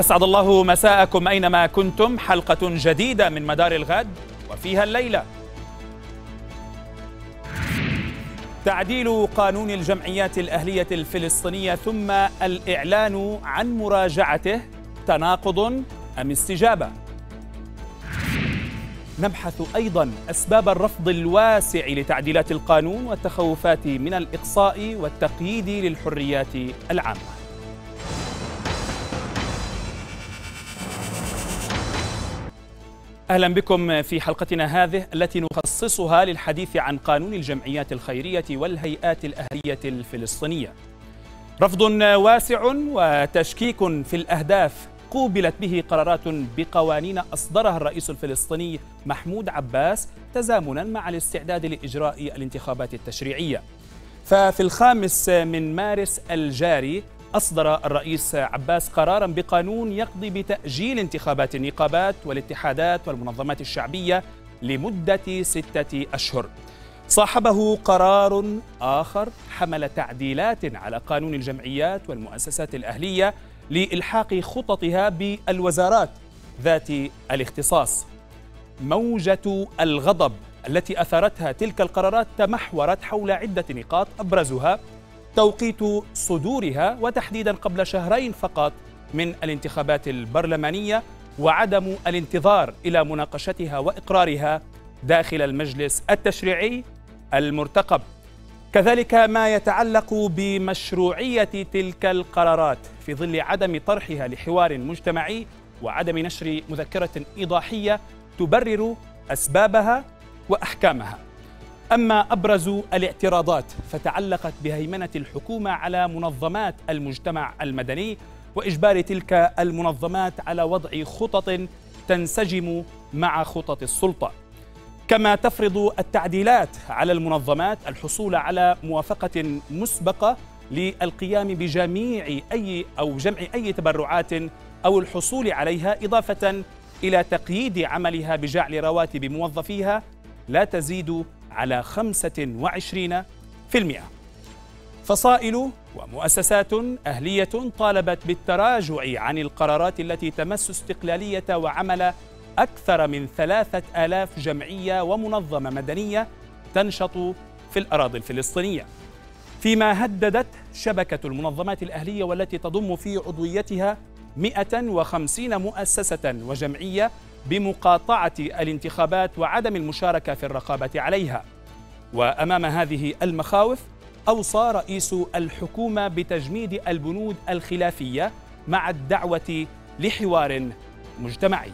أسعد الله مساءكم أينما كنتم حلقة جديدة من مدار الغد وفيها الليلة تعديل قانون الجمعيات الأهلية الفلسطينية ثم الإعلان عن مراجعته تناقض أم استجابة؟ نبحث أيضا أسباب الرفض الواسع لتعديلات القانون والتخوفات من الإقصاء والتقييد للحريات العامة أهلا بكم في حلقتنا هذه التي نخصصها للحديث عن قانون الجمعيات الخيرية والهيئات الأهلية الفلسطينية رفض واسع وتشكيك في الأهداف قوبلت به قرارات بقوانين أصدرها الرئيس الفلسطيني محمود عباس تزامنا مع الاستعداد لإجراء الانتخابات التشريعية ففي الخامس من مارس الجاري أصدر الرئيس عباس قرارا بقانون يقضي بتأجيل انتخابات النقابات والاتحادات والمنظمات الشعبية لمدة ستة أشهر صاحبه قرار آخر حمل تعديلات على قانون الجمعيات والمؤسسات الأهلية لإلحاق خططها بالوزارات ذات الاختصاص موجة الغضب التي أثرتها تلك القرارات تمحورت حول عدة نقاط أبرزها توقيت صدورها وتحديدا قبل شهرين فقط من الانتخابات البرلمانيه وعدم الانتظار الى مناقشتها واقرارها داخل المجلس التشريعي المرتقب كذلك ما يتعلق بمشروعيه تلك القرارات في ظل عدم طرحها لحوار مجتمعي وعدم نشر مذكره ايضاحيه تبرر اسبابها واحكامها أما أبرز الاعتراضات فتعلقت بهيمنة الحكومة على منظمات المجتمع المدني وإجبار تلك المنظمات على وضع خطط تنسجم مع خطط السلطة كما تفرض التعديلات على المنظمات الحصول على موافقة مسبقة للقيام بجميع أي أو جمع أي تبرعات أو الحصول عليها إضافة إلى تقييد عملها بجعل رواتب موظفيها لا تزيد على 25% فصائل ومؤسسات أهلية طالبت بالتراجع عن القرارات التي تمس استقلالية وعمل أكثر من ثلاثة آلاف جمعية ومنظمة مدنية تنشط في الأراضي الفلسطينية فيما هددت شبكة المنظمات الأهلية والتي تضم في عضويتها 150 مؤسسة وجمعية بمقاطعه الانتخابات وعدم المشاركه في الرقابه عليها وامام هذه المخاوف اوصى رئيس الحكومه بتجميد البنود الخلافيه مع الدعوه لحوار مجتمعي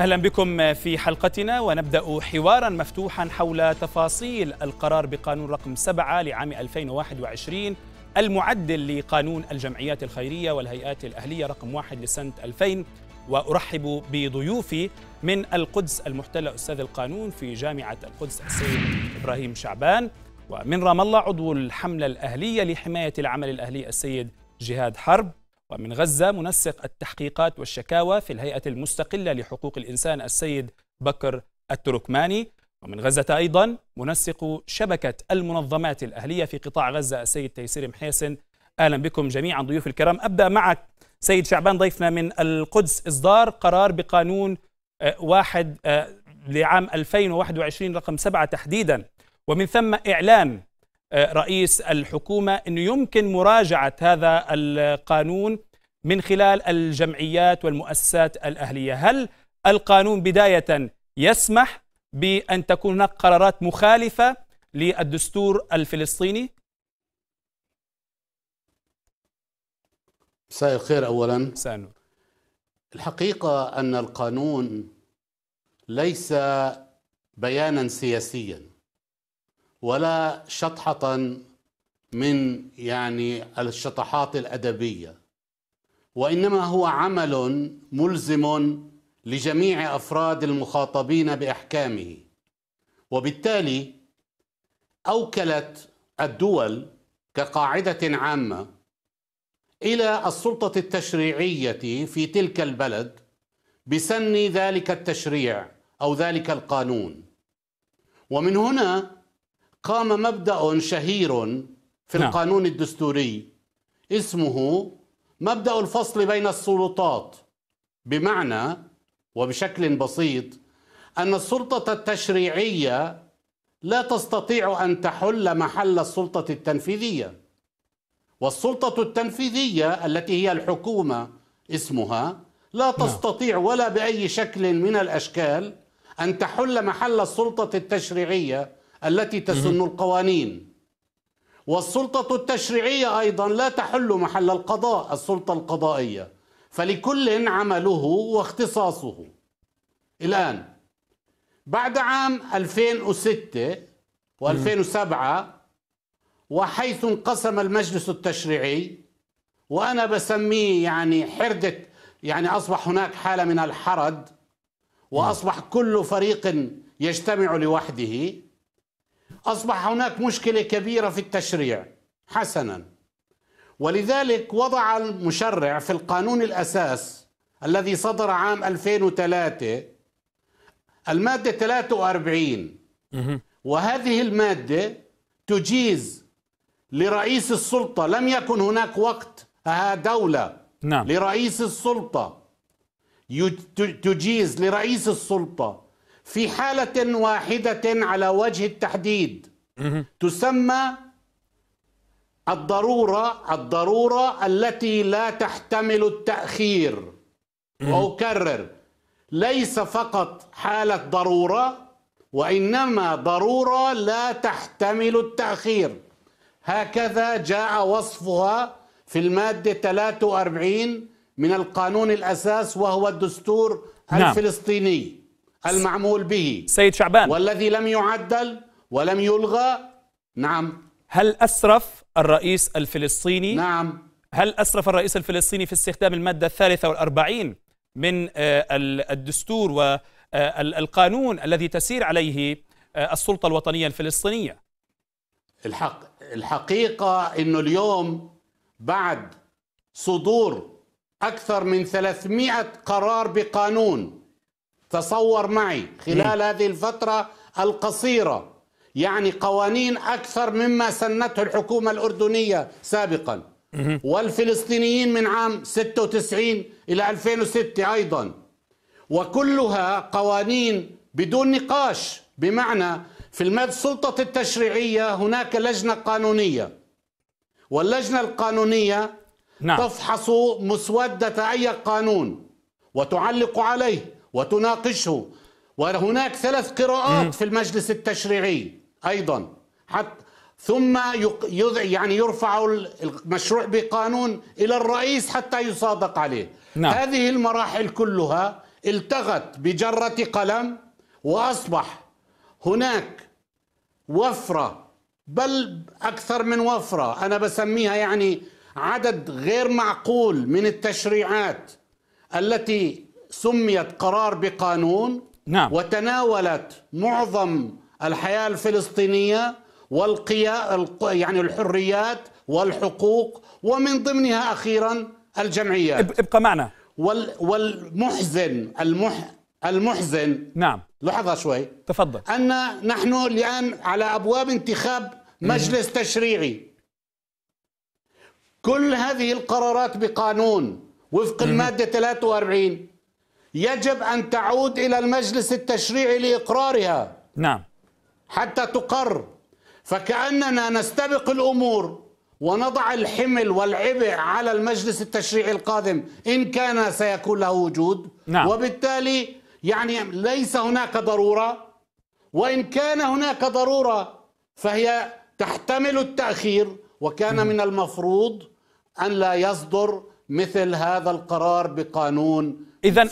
أهلا بكم في حلقتنا ونبدأ حوارا مفتوحا حول تفاصيل القرار بقانون رقم 7 لعام 2021 المعدل لقانون الجمعيات الخيرية والهيئات الأهلية رقم 1 لسنة 2000 وأرحب بضيوفي من القدس المحتلة أستاذ القانون في جامعة القدس السيد إبراهيم شعبان ومن رام الله عضو الحملة الأهلية لحماية العمل الأهلي السيد جهاد حرب ومن غزة منسق التحقيقات والشكاوى في الهيئة المستقلة لحقوق الإنسان السيد بكر التركماني ومن غزة أيضا منسق شبكة المنظمات الأهلية في قطاع غزة السيد تيسير محيسن أهلا بكم جميعا ضيوف الكرام أبدأ معك سيد شعبان ضيفنا من القدس إصدار قرار بقانون آه، واحد آه، لعام 2021 رقم 7 تحديدا ومن ثم إعلان آه، رئيس الحكومة أنه يمكن مراجعة هذا القانون من خلال الجمعيات والمؤسسات الأهلية هل القانون بداية يسمح بأن تكون هناك قرارات مخالفة للدستور الفلسطيني؟ مساء الخير أولا سأنور. الحقيقة أن القانون ليس بيانا سياسيا ولا شطحة من يعني الشطحات الأدبية وإنما هو عمل ملزم لجميع أفراد المخاطبين بإحكامه وبالتالي أوكلت الدول كقاعدة عامة إلى السلطة التشريعية في تلك البلد بسن ذلك التشريع أو ذلك القانون ومن هنا قام مبدا شهير في نعم. القانون الدستوري اسمه مبدا الفصل بين السلطات بمعنى وبشكل بسيط ان السلطه التشريعيه لا تستطيع ان تحل محل السلطه التنفيذيه والسلطه التنفيذيه التي هي الحكومه اسمها لا نعم. تستطيع ولا باي شكل من الاشكال ان تحل محل السلطه التشريعيه التي تسن القوانين والسلطة التشريعية أيضا لا تحل محل القضاء السلطة القضائية فلكل عمله واختصاصه الآن بعد عام 2006 و2007 وحيث انقسم المجلس التشريعي وأنا بسميه يعني حردة يعني أصبح هناك حالة من الحرد وأصبح كل فريق يجتمع لوحده أصبح هناك مشكلة كبيرة في التشريع حسنا ولذلك وضع المشرع في القانون الأساس الذي صدر عام 2003 المادة 43 وهذه المادة تجيز لرئيس السلطة لم يكن هناك وقت دولة نعم. لرئيس السلطة تجيز لرئيس السلطة في حالة واحدة على وجه التحديد تسمى الضرورة الضرورة التي لا تحتمل التأخير وأكرر ليس فقط حالة ضرورة وإنما ضرورة لا تحتمل التأخير هكذا جاء وصفها في المادة 43 من القانون الأساس وهو الدستور نعم. الفلسطيني المعمول به سيد شعبان والذي لم يعدل ولم يلغى نعم هل أسرف الرئيس الفلسطيني نعم هل أسرف الرئيس الفلسطيني في استخدام المادة الثالثة والأربعين من آه، الدستور والقانون آه، الذي تسير عليه آه، السلطة الوطنية الفلسطينية الحق الحقيقة أنه اليوم بعد صدور أكثر من 300 قرار بقانون تصور معي خلال هذه الفترة القصيرة يعني قوانين أكثر مما سنته الحكومة الأردنية سابقا والفلسطينيين من عام 96 إلى 2006 أيضا وكلها قوانين بدون نقاش بمعنى في المد السلطة التشريعية هناك لجنة قانونية واللجنة القانونية نعم. تفحص مسودة أي قانون وتعلق عليه وتناقشه وهناك ثلاث قراءات في المجلس التشريعي أيضا حتى ثم يعني يرفع المشروع بقانون إلى الرئيس حتى يصادق عليه نعم. هذه المراحل كلها التغت بجرة قلم وأصبح هناك وفرة بل أكثر من وفرة أنا بسميها يعني عدد غير معقول من التشريعات التي سميت قرار بقانون نعم. وتناولت معظم الحياة الفلسطينية والقيا يعني الحريات والحقوق ومن ضمنها أخيرا الجمعيات ابقى معنا وال والمحزن المح المحزن نعم لحظة شوي تفضل أن نحن الآن على أبواب انتخاب مجلس مم. تشريعي كل هذه القرارات بقانون وفق مم. المادة 43 يجب أن تعود إلى المجلس التشريعي لإقرارها نعم حتى تقر فكأننا نستبق الأمور ونضع الحمل والعبء على المجلس التشريعي القادم إن كان سيكون له وجود نعم. وبالتالي يعني ليس هناك ضرورة وإن كان هناك ضرورة فهي تحتمل التأخير وكان من المفروض أن لا يصدر مثل هذا القرار بقانون إذا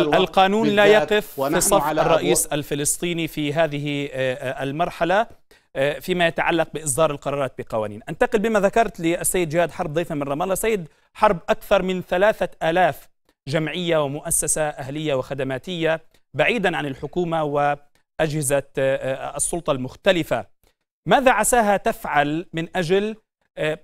القانون لا يقف في صف الرئيس الفلسطيني في هذه آه، آه، المرحلة آه، فيما يتعلق بإصدار القرارات بقوانين أنتقل بما ذكرت للسيد جهاد حرب ضيفا من رام الله سيد حرب أكثر من ثلاثة آلاف جمعية ومؤسسة أهلية وخدماتية بعيدا عن الحكومة وأجهزة السلطة المختلفة ماذا عساها تفعل من أجل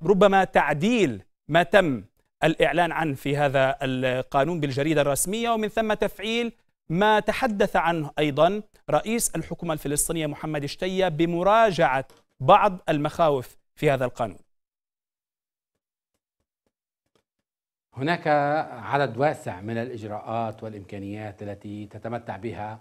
ربما تعديل ما تم الإعلان عنه في هذا القانون بالجريدة الرسمية ومن ثم تفعيل ما تحدث عنه أيضا رئيس الحكومة الفلسطينية محمد شتية بمراجعة بعض المخاوف في هذا القانون هناك عدد واسع من الإجراءات والإمكانيات التي تتمتع بها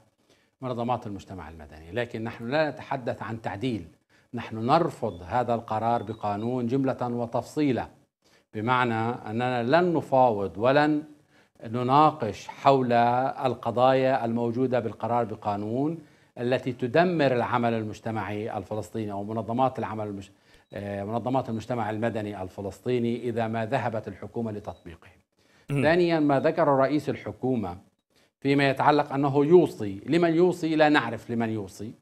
منظمات المجتمع المدني لكن نحن لا نتحدث عن تعديل نحن نرفض هذا القرار بقانون جملة وتفصيلة بمعنى أننا لن نفاوض ولن نناقش حول القضايا الموجودة بالقرار بقانون التي تدمر العمل المجتمعي الفلسطيني أو منظمات العمل المش... آه، منظمات المجتمع المدني الفلسطيني إذا ما ذهبت الحكومة لتطبيقه ثانيا ما ذكر رئيس الحكومة فيما يتعلق أنه يوصي لمن يوصي لا نعرف لمن يوصي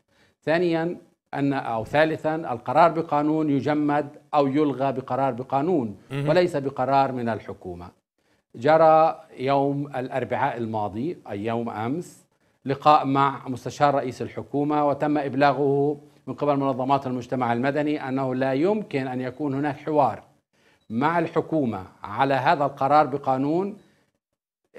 ثانيا أن أو ثالثا القرار بقانون يجمد أو يلغى بقرار بقانون وليس بقرار من الحكومة جرى يوم الأربعاء الماضي أي يوم أمس لقاء مع مستشار رئيس الحكومة وتم إبلاغه من قبل منظمات المجتمع المدني أنه لا يمكن أن يكون هناك حوار مع الحكومة على هذا القرار بقانون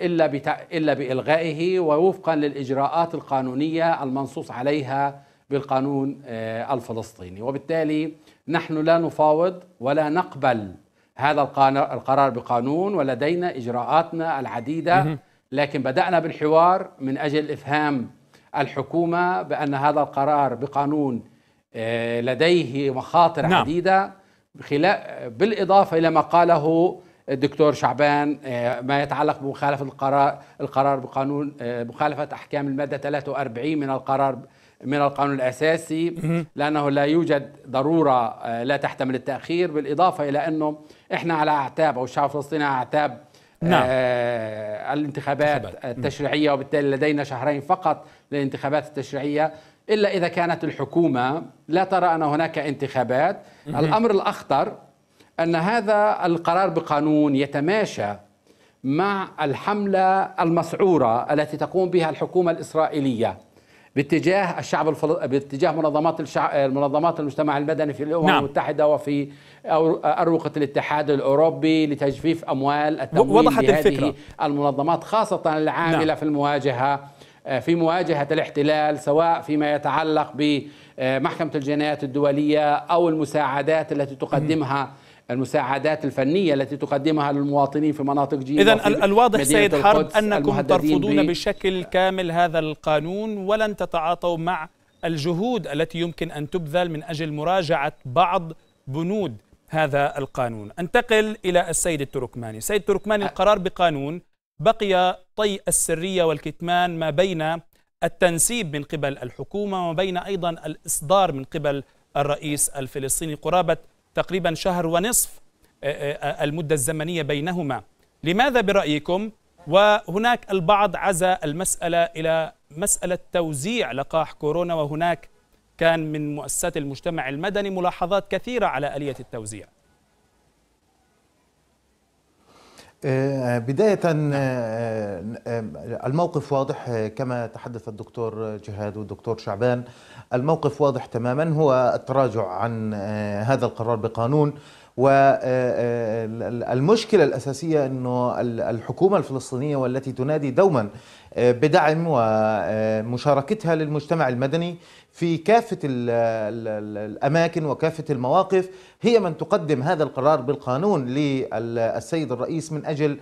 إلا, بتا... إلا بإلغائه ووفقا للإجراءات القانونية المنصوص عليها بالقانون آه، الفلسطيني وبالتالي نحن لا نفاوض ولا نقبل هذا القرار بقانون ولدينا اجراءاتنا العديده لكن بدانا بالحوار من اجل افهام الحكومه بان هذا القرار بقانون آه، لديه مخاطر نعم. عديده بالاضافه الى ما قاله الدكتور شعبان آه، ما يتعلق بمخالفه القرار القرار بقانون مخالفه احكام الماده 43 من القرار من القانون الأساسي لأنه لا يوجد ضرورة آه، لا تحتمل التأخير بالإضافة إلى أنه إحنا على أعتاب أو الشعب الفلسطيني على أعتاب نعم. آه الانتخابات التشريعية وبالتالي لدينا شهرين فقط للانتخابات التشريعية إلا إذا كانت الحكومة لا ترى أن هناك انتخابات الأمر الأخطر أن هذا القرار بقانون يتماشى مع الحملة المسعورة التي تقوم بها الحكومة الإسرائيلية باتجاه الشعب الفلسطيني باتجاه منظمات الشع... منظمات المجتمع المدني في الامم نعم. المتحده وفي اروقه الاتحاد الاوروبي لتجفيف اموال التمويل وضحت لهذه الفكرة. المنظمات خاصه العامله نعم. في المواجهه آه، في مواجهه الاحتلال سواء فيما يتعلق بمحكمه الجنايات الدوليه او المساعدات التي تقدمها م. المساعدات الفنية التي تقدمها للمواطنين في مناطق جيزة إذا الواضح سيد حرب أنكم ترفضون بشكل كامل هذا القانون ولن تتعاطوا مع الجهود التي يمكن أن تبذل من أجل مراجعة بعض بنود هذا القانون أنتقل إلى السيد التركماني السيد التركماني القرار بقانون بقي طي السرية والكتمان ما بين التنسيب من قبل الحكومة وما بين أيضا الإصدار من قبل الرئيس الفلسطيني قرابة تقريبا شهر ونصف آه، آه، المدة الزمنية بينهما لماذا برأيكم وهناك البعض عزى المسألة إلى مسألة توزيع لقاح كورونا وهناك كان من مؤسسات المجتمع المدني ملاحظات كثيرة على آلية التوزيع بداية آه، آه، آه، الموقف واضح كما تحدث الدكتور جهاد والدكتور شعبان الموقف واضح تماما هو التراجع عن هذا القرار بقانون والمشكلة آه، آه، الأساسية أنه الحكومة الفلسطينية والتي تنادي دوما آه، بدعم ومشاركتها للمجتمع المدني في كافة الأماكن وكافة المواقف هي من تقدم هذا القرار بالقانون للسيد الرئيس من أجل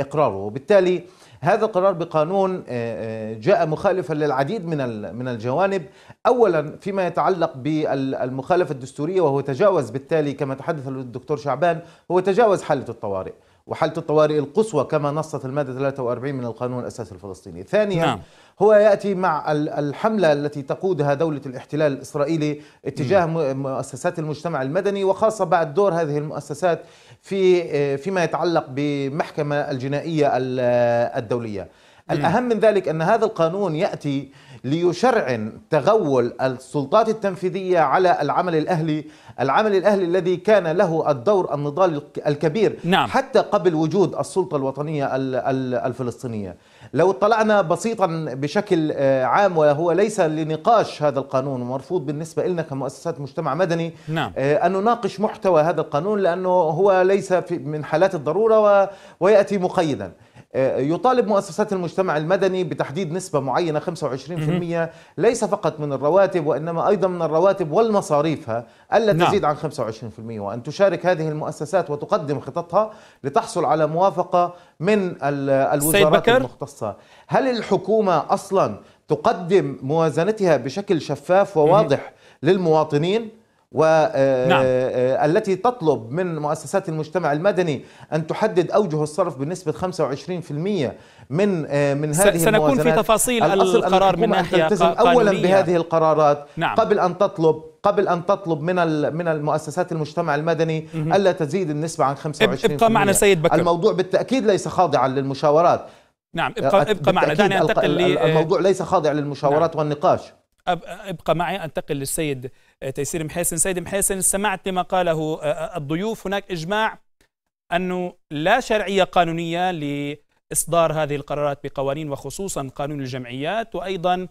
إقراره وبالتالي هذا القرار بقانون آه، آه، جاء مخالفا للعديد من من الجوانب اولا فيما يتعلق بالمخالفه الدستوريه وهو تجاوز بالتالي كما تحدث الدكتور شعبان هو تجاوز حاله الطوارئ وحالة الطوارئ القصوى كما نصت المادة 43 من القانون الأساسي الفلسطيني ثانيا نعم. هو يأتي مع الحملة التي تقودها دولة الاحتلال الإسرائيلي اتجاه مؤسسات المجتمع المدني وخاصة بعد دور هذه المؤسسات في آه، فيما يتعلق بالمحكمة الجنائية آه، الدولية الأهم من ذلك أن هذا القانون يأتي ليشرعن تغول السلطات التنفيذية على العمل الأهلي العمل الأهلي الذي كان له الدور النضال الكبير نعم. حتى قبل وجود السلطة الوطنية الفلسطينية لو اطلعنا بسيطا بشكل آه، عام وهو ليس لنقاش هذا القانون ومرفوض بالنسبة لنا كمؤسسات مجتمع مدني نعم. آه، أن نناقش محتوى هذا القانون لأنه هو ليس من حالات الضرورة ويأتي مقيدا آه، يطالب مؤسسات المجتمع المدني بتحديد نسبة معينة 25% ليس فقط من الرواتب وإنما أيضا من الرواتب والمصاريفها ألا نعم. تزيد عن 25% وأن تشارك هذه المؤسسات وتقدم خططها لتحصل على موافقة من الوزارات المختصة هل الحكومة أصلا تقدم موازنتها بشكل شفاف وواضح للمواطنين؟ والتي آه، نعم. آه، تطلب من مؤسسات المجتمع المدني أن تحدد أوجه الصرف بنسبة 25% من آه، من هذه سنكون في تفاصيل الأصل القرار من ناحية أن تلتزم أولا بهذه القرارات نعم. قبل أن تطلب قبل ان تطلب من من المؤسسات المجتمع المدني الا تزيد النسبه عن 25% ابقى معنا سيد بكر الموضوع بالتاكيد ليس خاضعا للمشاورات نعم ابقى ابقى معنا دعني انتقل الموضوع ليس خاضع للمشاورات نعم. والنقاش ابقى معي انتقل للسيد آه، تيسير محاسن سيد محاسن سمعت ما قاله آه، آه، الضيوف هناك إجماع أنه لا شرعية قانونية لإصدار هذه القرارات بقوانين وخصوصا قانون الجمعيات وأيضا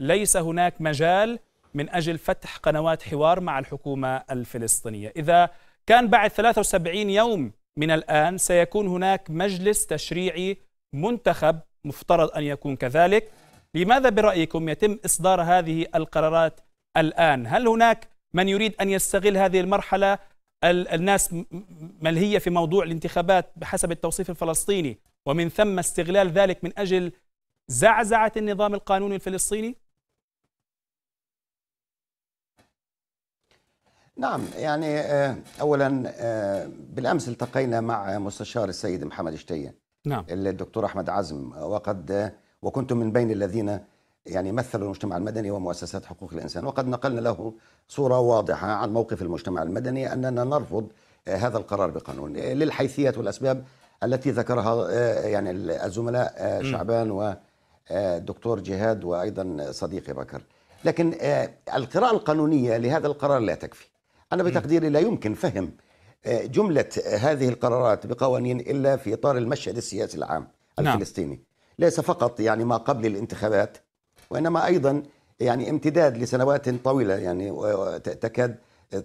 ليس هناك مجال من أجل فتح قنوات حوار مع الحكومة الفلسطينية إذا كان بعد 73 يوم من الآن سيكون هناك مجلس تشريعي منتخب مفترض أن يكون كذلك لماذا برأيكم يتم إصدار هذه القرارات الآن هل هناك من يريد أن يستغل هذه المرحلة الناس ملهية في موضوع الانتخابات بحسب التوصيف الفلسطيني ومن ثم استغلال ذلك من أجل زعزعة النظام القانوني الفلسطيني؟ نعم يعني آه، اولا آه، بالامس التقينا مع مستشار السيد محمد شتيه نعم الدكتور احمد عزم وقد آه، وكنت من بين الذين يعني مثل المجتمع المدني ومؤسسات حقوق الإنسان وقد نقلنا له صورة واضحة عن موقف المجتمع المدني أننا نرفض آه، هذا القرار بقانون آه، للحيثيات والأسباب التي ذكرها آه، يعني الزملاء شعبان ودكتور جهاد وأيضا صديقي بكر لكن القراءة القانونية لهذا القرار لا تكفي أنا بتقديري لا يمكن فهم جملة هذه القرارات بقوانين إلا في إطار المشهد السياسي العام نعم. الفلسطيني ليس فقط يعني ما قبل الانتخابات وانما ايضا يعني امتداد لسنوات طويله يعني تكاد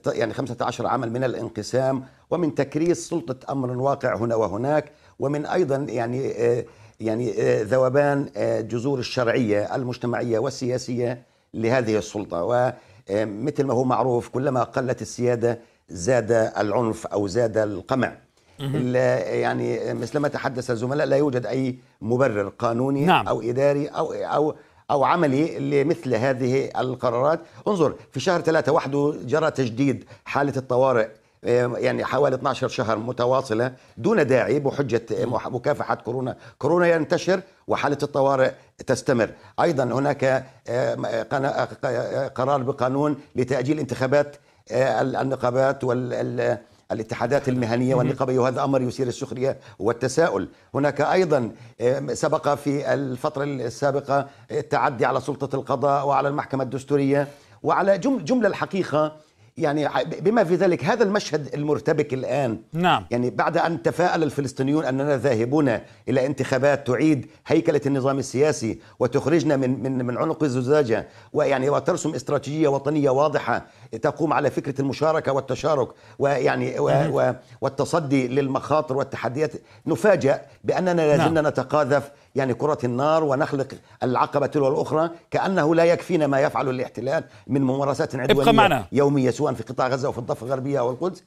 يعني 15 عاما من الانقسام ومن تكريس سلطه امر واقع هنا وهناك ومن ايضا يعني آه، يعني آه، ذوبان آه، جذور الشرعيه المجتمعيه والسياسيه لهذه السلطه ومثل ما هو معروف كلما قلت السياده زاد العنف او زاد القمع يعني مثلما تحدث الزملاء لا يوجد اي مبرر قانوني نعم. او اداري او او أو عملي لمثل هذه القرارات انظر في شهر ثلاثة وحده جرى تجديد حالة الطوارئ آه، يعني حوالي 12 شهر متواصلة دون داعي بحجة مكافحة كورونا كورونا ينتشر وحالة الطوارئ تستمر أيضا هناك آه، قرار بقانون لتأجيل انتخابات آه، النقابات وال الاتحادات المهنية والنقابية وهذا أمر يثير السخرية والتساؤل هناك أيضا آه، سبق في الفترة السابقة التعدي على سلطة القضاء وعلى المحكمة الدستورية وعلى جملة الحقيقة يعني بما في ذلك هذا المشهد المرتبك الآن نعم. يعني بعد أن تفاءل الفلسطينيون أننا ذاهبون إلى انتخابات تعيد هيكلة النظام السياسي وتخرجنا من من من عنق الزجاجة ويعني وترسم استراتيجية وطنية واضحة تقوم على فكرة المشاركة والتشارك ويعني و يعني و والتصدي للمخاطر والتحديات نفاجأ بأننا لا نعم. زلنا نعم. نتقاذف يعني كرة النار ونخلق العقبة تلو الأخرى كأنه لا يكفينا ما يفعل الاحتلال من ممارسات عدوانية يومية سواء في قطاع غزة وفي الضفة الغربية أو القدس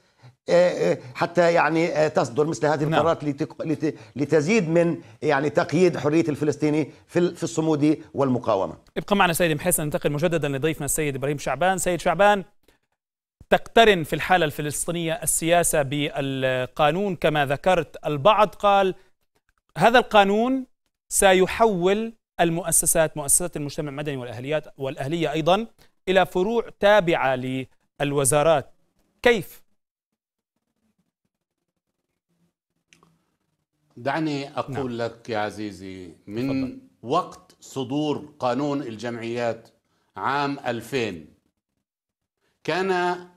إيه، إيه، حتى يعني إيه، تصدر مثل هذه نعم. القرارات نعم. لتزيد من يعني تقييد حريه الفلسطيني في في الصمود والمقاومه. ابقى معنا سيد محسن ننتقل مجددا لضيفنا السيد ابراهيم شعبان، سيد شعبان تقترن في الحاله الفلسطينيه السياسه بالقانون كما ذكرت، البعض قال هذا القانون سيحول المؤسسات مؤسسات المجتمع المدني والأهليات والأهلية أيضا إلى فروع تابعة للوزارات كيف؟ دعني أقول نعم. لك يا عزيزي من فضل. وقت صدور قانون الجمعيات عام 2000 كان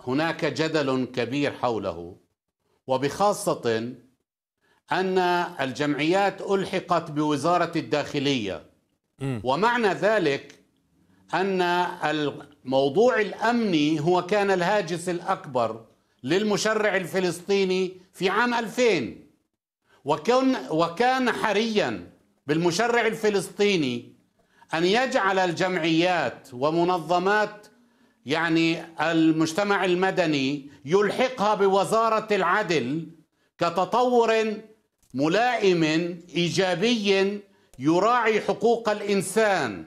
هناك جدل كبير حوله وبخاصة أن الجمعيات ألحقت بوزارة الداخلية ومعنى ذلك أن الموضوع الأمني هو كان الهاجس الأكبر للمشرع الفلسطيني في عام 2000 وكان, وكان حريا بالمشرع الفلسطيني أن يجعل الجمعيات ومنظمات يعني المجتمع المدني يلحقها بوزارة العدل كتطور ملائم ايجابي يراعي حقوق الانسان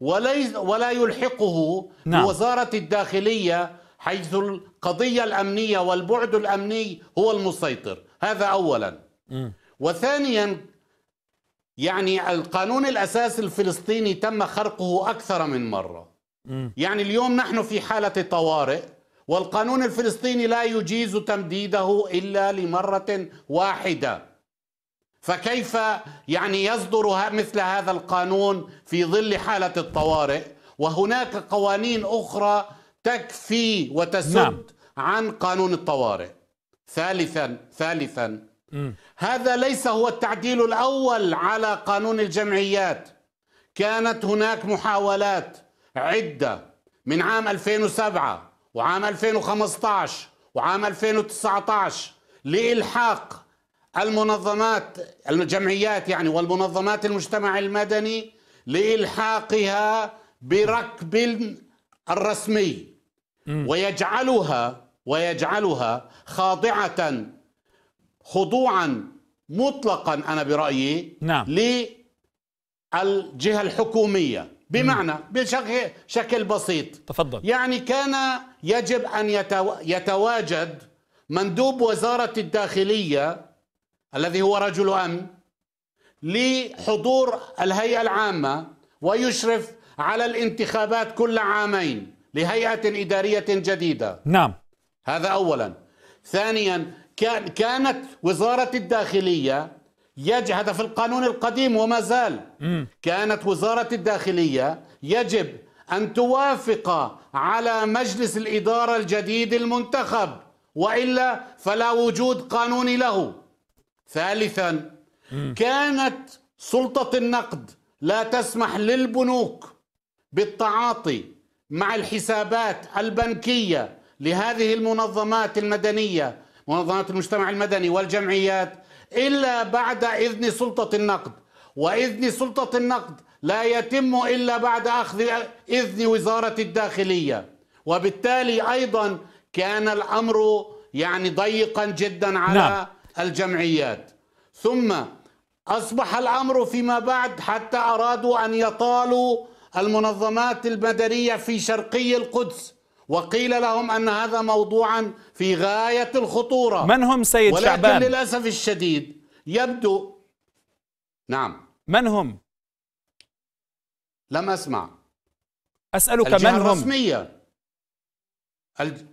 وليس ولا يلحقه نعم. بوزاره الداخليه حيث القضيه الامنيه والبعد الامني هو المسيطر هذا اولا م. وثانيا يعني القانون الاساسي الفلسطيني تم خرقه اكثر من مره م. يعني اليوم نحن في حاله طوارئ والقانون الفلسطيني لا يجيز تمديده الا لمره واحده فكيف يعني يصدر مثل هذا القانون في ظل حالة الطوارئ وهناك قوانين أخرى تكفي وتسد نعم. عن قانون الطوارئ ثالثا ثالثا م. هذا ليس هو التعديل الأول على قانون الجمعيات كانت هناك محاولات عدة من عام 2007 وعام 2015 وعام 2019 لإلحاق المنظمات الجمعيات يعني والمنظمات المجتمع المدني لإلحاقها بركب الرسمي ويجعلها ويجعلها خاضعة خضوعا مطلقا أنا برأيي نعم. للجهة الحكومية بمعنى بشكل بسيط تفضل يعني كان يجب أن يتواجد مندوب وزارة الداخلية الذي هو رجل امن لحضور الهيئه العامه ويشرف على الانتخابات كل عامين لهيئه اداريه جديده نعم هذا اولا ثانيا كان كانت وزاره الداخليه يج هذا في القانون القديم وما زال كانت وزاره الداخليه يجب ان توافق على مجلس الاداره الجديد المنتخب والا فلا وجود قانوني له ثالثا كانت سلطة النقد لا تسمح للبنوك بالتعاطي مع الحسابات البنكية لهذه المنظمات المدنية منظمات المجتمع المدني والجمعيات إلا بعد إذن سلطة النقد وإذن سلطة النقد لا يتم إلا بعد أخذ إذن وزارة الداخلية وبالتالي أيضا كان الأمر يعني ضيقا جدا على نعم. الجمعيات ثم أصبح الأمر فيما بعد حتى أرادوا أن يطالوا المنظمات المدنية في شرقي القدس وقيل لهم أن هذا موضوعا في غاية الخطورة من هم سيد ولكن شعبان؟ ولكن للأسف الشديد يبدو نعم من هم؟ لم أسمع أسألك من هم؟ الرسمية الج...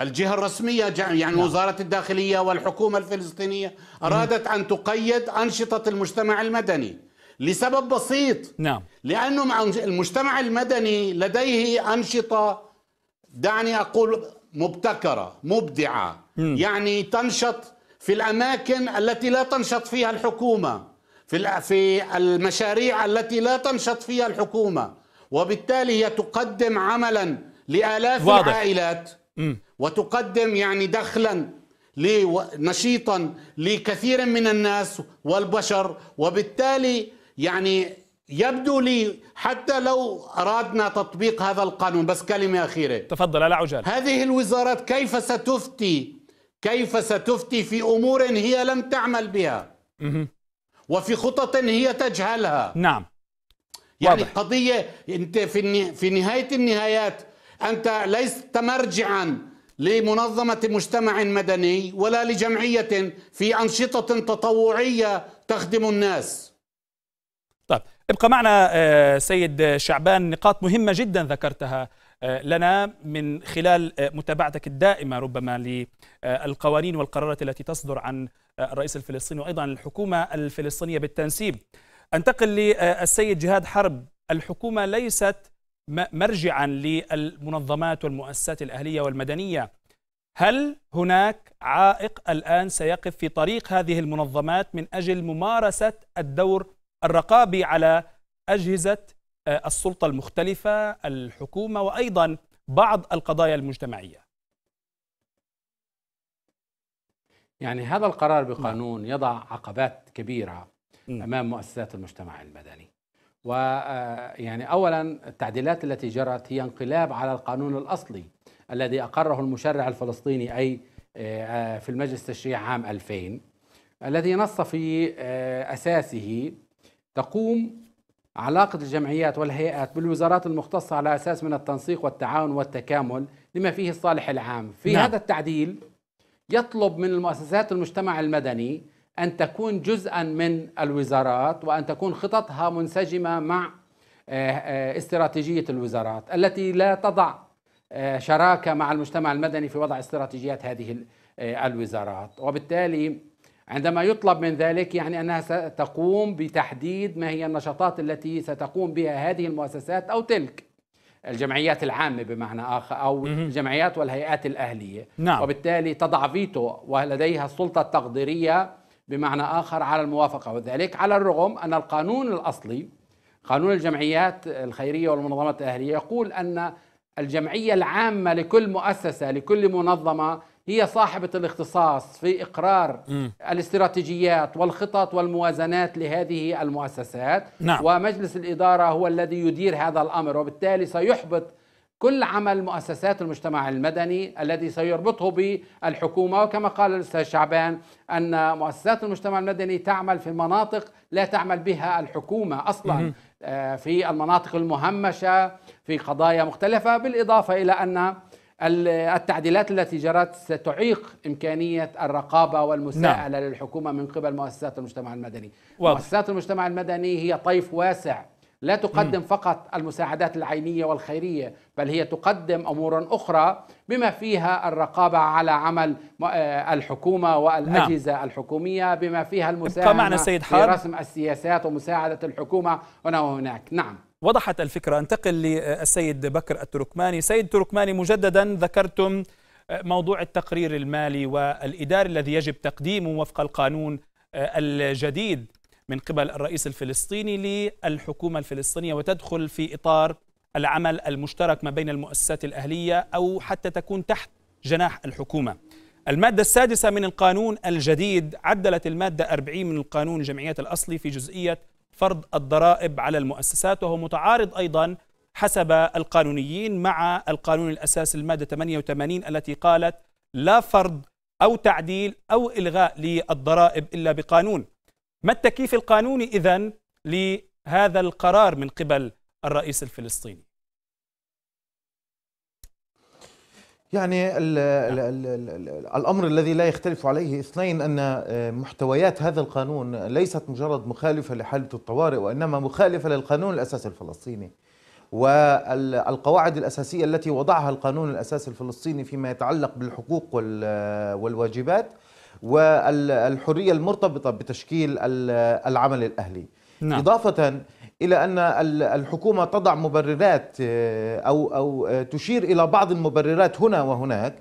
الجهة الرسمية يعني نعم. وزارة الداخلية والحكومة الفلسطينية أرادت أن تقيد أنشطة المجتمع المدني لسبب بسيط نعم لأنه المجتمع المدني لديه أنشطة دعني أقول مبتكرة مبدعة م. يعني تنشط في الأماكن التي لا تنشط فيها الحكومة في في المشاريع التي لا تنشط فيها الحكومة وبالتالي هي تقدم عملا لآلاف واضح. العائلات وتقدم يعني دخلا نشيطا لكثير من الناس والبشر وبالتالي يعني يبدو لي حتى لو أرادنا تطبيق هذا القانون بس كلمة أخيرة تفضل على عجال هذه الوزارات كيف ستفتي كيف ستفتي في أمور هي لم تعمل بها وفي خطط هي تجهلها نعم يعني واضح. قضية أنت في في نهاية النهايات أنت لست مرجعا لمنظمة مجتمع مدني ولا لجمعية في أنشطة تطوعية تخدم الناس طيب ابقى معنا آه، سيد شعبان نقاط مهمة جدا ذكرتها آه، لنا من خلال آه، متابعتك الدائمة ربما للقوانين والقرارات التي تصدر عن الرئيس الفلسطيني وأيضا الحكومة الفلسطينية بالتنسيب أنتقل للسيد جهاد حرب الحكومة ليست مرجعا للمنظمات والمؤسسات الأهلية والمدنية هل هناك عائق الآن سيقف في طريق هذه المنظمات من أجل ممارسة الدور الرقابي على أجهزة آه، السلطة المختلفة الحكومة وأيضا بعض القضايا المجتمعية يعني هذا القرار بقانون نعم. يضع عقبات كبيرة أمام مؤسسات المجتمع المدني ويعني آه، أولا التعديلات التي جرت هي انقلاب على القانون الأصلي الذي أقره المشرع الفلسطيني أي آه، آه، في المجلس التشريع عام 2000 الذي نص في أساسه تقوم علاقة الجمعيات والهيئات بالوزارات المختصة على أساس من التنسيق والتعاون والتكامل لما فيه الصالح العام في نعم. هذا التعديل يطلب من المؤسسات المجتمع المدني أن تكون جزءا من الوزارات وأن تكون خططها منسجمة مع آه، آه، استراتيجية الوزارات التي لا تضع آه، شراكة مع المجتمع المدني في وضع استراتيجيات هذه الوزارات وبالتالي عندما يطلب من ذلك يعني أنها ستقوم بتحديد ما هي النشاطات التي ستقوم بها هذه المؤسسات أو تلك الجمعيات العامة بمعنى آخر أو الجمعيات والهيئات الأهلية نعم. وبالتالي تضع فيتو ولديها السلطة التقديرية بمعنى آخر على الموافقة وذلك على الرغم أن القانون الأصلي قانون الجمعيات الخيرية والمنظمات الأهلية يقول أن الجمعية العامة لكل مؤسسة لكل منظمة هي صاحبة الاختصاص في إقرار م. الاستراتيجيات والخطط والموازنات لهذه المؤسسات نعم. ومجلس الإدارة هو الذي يدير هذا الأمر وبالتالي سيحبط كل عمل مؤسسات المجتمع المدني الذي سيربطه بالحكومه وكما قال الاستاذ شعبان ان مؤسسات المجتمع المدني تعمل في مناطق لا تعمل بها الحكومه اصلا آه، في المناطق المهمشه في قضايا مختلفه بالاضافه الى ان التعديلات التي جرت ستعيق إمكانية الرقابة والمساءلة نعم. للحكومة من قبل مؤسسات المجتمع المدني واضح. مؤسسات المجتمع المدني هي طيف واسع لا تقدم فقط المساعدات العينية والخيرية بل هي تقدم أمورا أخرى بما فيها الرقابة على عمل آه، الحكومة والأجهزة نعم. الحكومية بما فيها المساعدة معنا سيد في رسم السياسات ومساعدة الحكومة هنا وهناك نعم وضحت الفكرة انتقل للسيد بكر التركماني سيد تركماني مجددا ذكرتم آه، موضوع التقرير المالي والإداري الذي يجب تقديمه وفق القانون آه، الجديد من قبل الرئيس الفلسطيني للحكومة الفلسطينية وتدخل في إطار العمل المشترك ما بين المؤسسات الأهلية أو حتى تكون تحت جناح الحكومة المادة السادسة من القانون الجديد عدلت المادة 40 من القانون الجمعيات الأصلي في جزئية فرض الضرائب على المؤسسات وهو متعارض أيضا حسب القانونيين مع القانون الأساسي المادة 88 التي قالت لا فرض أو تعديل أو إلغاء للضرائب إلا بقانون ما التكييف القانوني إذا لهذا القرار من قبل الرئيس الفلسطيني يعني الـ الـ الـ الـ الامر الذي لا يختلف عليه اثنين ان آه، محتويات هذا القانون ليست مجرد مخالفه لحاله الطوارئ وانما مخالفه للقانون الاساسي الفلسطيني والقواعد الاساسيه التي وضعها القانون الاساسي الفلسطيني فيما يتعلق بالحقوق والواجبات والحرية المرتبطة بتشكيل العمل الأهلي نعم. إضافة إلى أن الحكومة تضع مبررات آه، أو أو آه، تشير إلى بعض المبررات هنا وهناك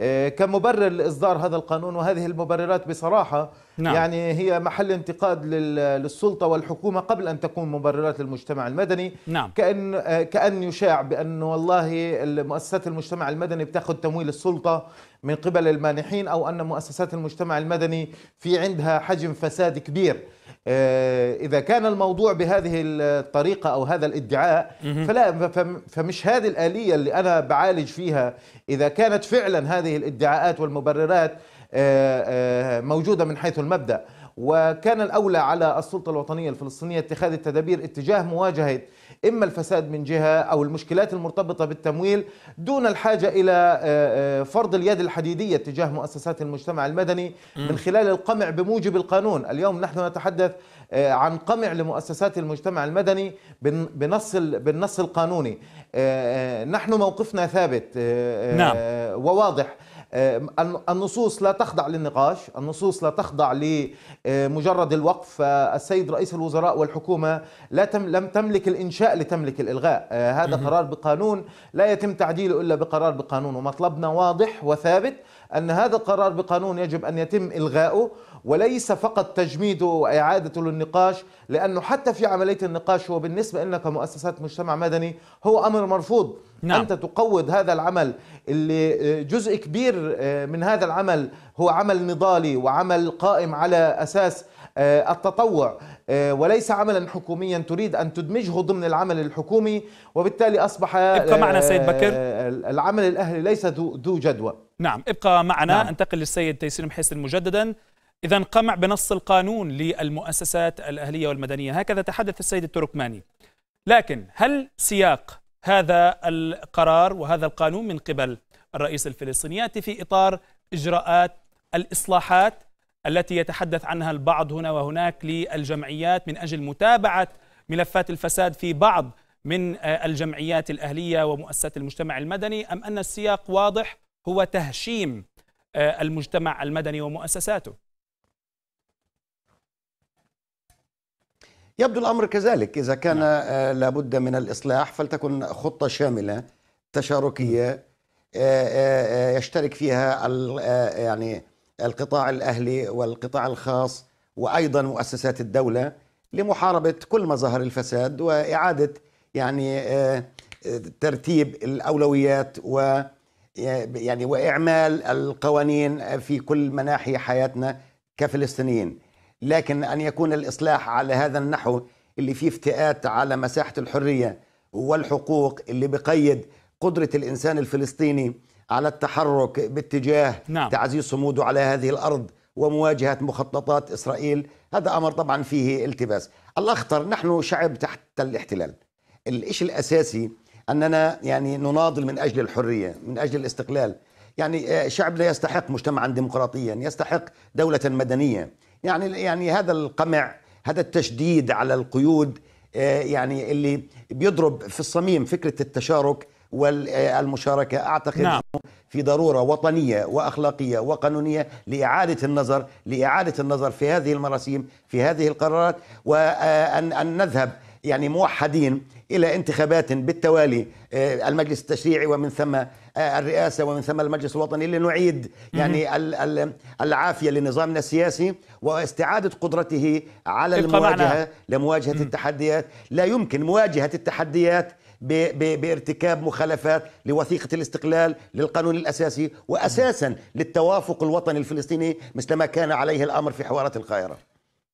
آه، كمبرر لإصدار هذا القانون وهذه المبررات بصراحة نعم. يعني هي محل انتقاد للسلطة والحكومة قبل أن تكون مبررات للمجتمع المدني نعم. كأن, كأن يشاع بأنه والله مؤسسات المجتمع المدني بتاخذ تمويل السلطة من قبل المانحين أو أن مؤسسات المجتمع المدني في عندها حجم فساد كبير إذا كان الموضوع بهذه الطريقة أو هذا الادعاء فلا فمش هذه الآلية اللي أنا بعالج فيها إذا كانت فعلا هذه الادعاءات والمبررات آه، آه، موجودة من حيث المبدأ وكان الأولى على السلطة الوطنية الفلسطينية اتخاذ التدابير اتجاه مواجهة إما الفساد من جهة أو المشكلات المرتبطة بالتمويل دون الحاجة إلى آه، آه، فرض اليد الحديدية تجاه مؤسسات المجتمع المدني من خلال القمع بموجب القانون اليوم نحن نتحدث آه، عن قمع لمؤسسات المجتمع المدني بنص بالنص القانوني نحن موقفنا ثابت نعم. وواضح آه، النصوص لا تخضع للنقاش النصوص لا تخضع لمجرد الوقف السيد رئيس الوزراء والحكومة لا تم لم تملك الإنشاء لتملك الإلغاء آه، هذا قرار بقانون لا يتم تعديله إلا بقرار بقانون ومطلبنا واضح وثابت أن هذا القرار بقانون يجب أن يتم إلغاؤه وليس فقط تجميده وإعادته للنقاش لأنه حتى في عملية النقاش هو بالنسبة لنا كمؤسسات مجتمع مدني هو أمر مرفوض نعم. أنت تقود هذا العمل اللي جزء كبير من هذا العمل هو عمل نضالي وعمل قائم على أساس التطوع وليس عملا حكوميا تريد ان تدمجه ضمن العمل الحكومي وبالتالي اصبح ابقى معنا آه، سيد بكر العمل الاهلي ليس ذو جدوى نعم ابقى معنا نعم. انتقل للسيد تيسير محسن مجددا إذا قمع بنص القانون للمؤسسات الأهلية والمدنية هكذا تحدث السيد التركماني لكن هل سياق هذا القرار وهذا القانون من قبل الرئيس الفلسطيني يأتي في إطار إجراءات الإصلاحات التي يتحدث عنها البعض هنا وهناك للجمعيات من أجل متابعة ملفات الفساد في بعض من آه، الجمعيات الأهلية ومؤسسات المجتمع المدني أم أن السياق واضح هو تهشيم آه، المجتمع المدني ومؤسساته يبدو الأمر كذلك إذا كان نعم. آه، لابد من الإصلاح فلتكن خطة شاملة تشاركية نعم. آه، آه، يشترك فيها يعني القطاع الأهلي والقطاع الخاص وأيضا مؤسسات الدولة لمحاربة كل مظاهر الفساد وإعادة يعني ترتيب الأولويات و يعني وإعمال القوانين في كل مناحي حياتنا كفلسطينيين لكن أن يكون الإصلاح على هذا النحو اللي فيه افتئات على مساحة الحرية والحقوق اللي بقيد قدرة الإنسان الفلسطيني على التحرك باتجاه نعم. تعزيز صموده على هذه الأرض ومواجهة مخططات إسرائيل هذا أمر طبعا فيه التباس الأخطر نحن شعب تحت الاحتلال الإشي الأساسي أننا يعني نناضل من أجل الحرية من أجل الاستقلال يعني آه، شعبنا يستحق مجتمعا ديمقراطيا يستحق دولة مدنية يعني يعني هذا القمع هذا التشديد على القيود آه، يعني اللي بيضرب في الصميم فكره التشارك والمشاركه اعتقد نعم. في ضروره وطنيه واخلاقيه وقانونيه لاعاده النظر لاعاده النظر في هذه المراسيم في هذه القرارات وان ان نذهب يعني موحدين إلى انتخابات بالتوالي آه، المجلس التشريعي ومن ثم آه، الرئاسة ومن ثم المجلس الوطني لنعيد يعني العافية لنظامنا السياسي واستعادة قدرته على المواجهة لمواجهة التحديات لا يمكن مواجهة التحديات بارتكاب مخالفات لوثيقة الاستقلال للقانون الأساسي وأساسا للتوافق الوطني الفلسطيني مثل ما كان عليه الأمر في حوارات القاهرة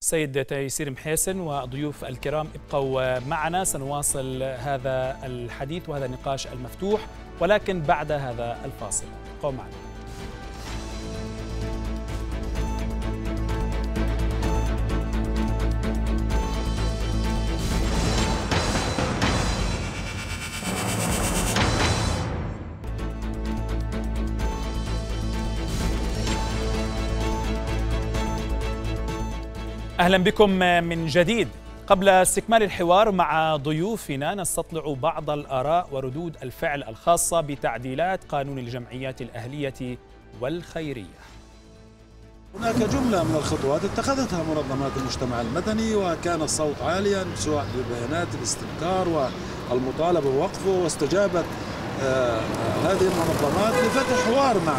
سيد تيسير محيسن وضيوف الكرام ابقوا معنا سنواصل هذا الحديث وهذا النقاش المفتوح ولكن بعد هذا الفاصل ابقوا معنا اهلا بكم من جديد قبل استكمال الحوار مع ضيوفنا نستطلع بعض الاراء وردود الفعل الخاصه بتعديلات قانون الجمعيات الاهليه والخيريه هناك جملة من الخطوات اتخذتها منظمات المجتمع المدني وكان الصوت عاليا سواء ببيانات الاستنكار والمطالبة بوقفه واستجابت آه، هذه المنظمات لفتح حوار مع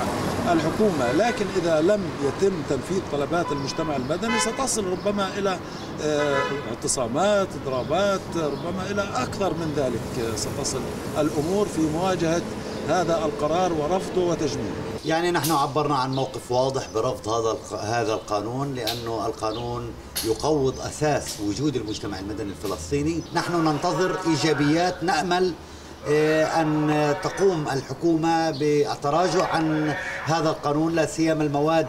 الحكومة لكن إذا لم يتم تنفيذ طلبات المجتمع المدني ستصل ربما إلى آه، اعتصامات إضرابات ربما إلى أكثر من ذلك ستصل الأمور في مواجهة هذا القرار ورفضه وتجميله يعني نحن عبرنا عن موقف واضح برفض هذا هذا القانون لانه القانون يقوض اساس وجود المجتمع المدني الفلسطيني، نحن ننتظر ايجابيات نامل إيه، أن تقوم الحكومة بالتراجع عن هذا القانون لا سيما المواد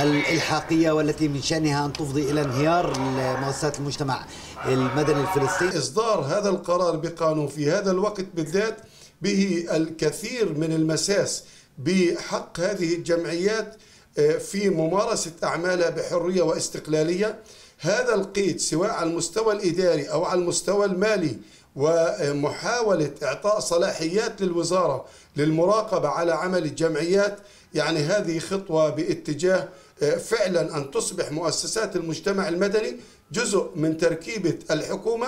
الإلحاقية والتي من شأنها أن تفضي إلى انهيار مؤسسات المجتمع المدني الفلسطيني إصدار هذا القرار بقانون في هذا الوقت بالذات به الكثير من المساس بحق هذه الجمعيات إيه، في ممارسة أعمالها بحرية واستقلالية هذا القيد سواء على المستوى الإداري أو على المستوى المالي ومحاولة إعطاء صلاحيات للوزارة للمراقبة على عمل الجمعيات يعني هذه خطوة باتجاه آه، فعلا أن تصبح مؤسسات المجتمع المدني جزء من تركيبة الحكومة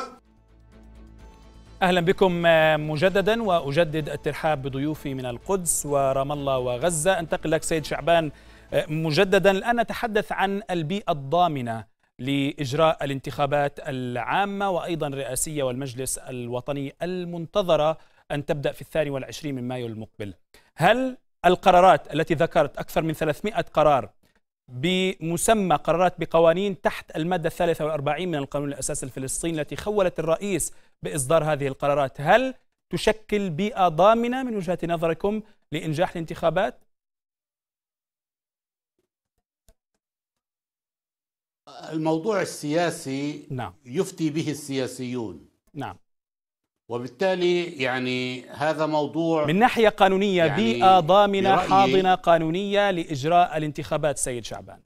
اهلا بكم آه، مجددا واجدد الترحاب بضيوفي من القدس ورام الله وغزه انتقل لك سيد شعبان آه، مجددا الان نتحدث عن البيئه الضامنه لإجراء الانتخابات العامة وأيضا الرئاسية والمجلس الوطني المنتظرة أن تبدأ في الثاني والعشرين من مايو المقبل هل القرارات التي ذكرت أكثر من 300 قرار بمسمى قرارات بقوانين تحت المادة الثالثة والأربعين من القانون الأساسي الفلسطيني التي خولت الرئيس بإصدار هذه القرارات هل تشكل بيئة ضامنة من وجهة نظركم لإنجاح الانتخابات؟ الموضوع السياسي نعم. يفتي به السياسيون نعم وبالتالي يعني هذا موضوع من ناحية قانونية يعني بيئة ضامنة حاضنة قانونية لإجراء الانتخابات سيد شعبان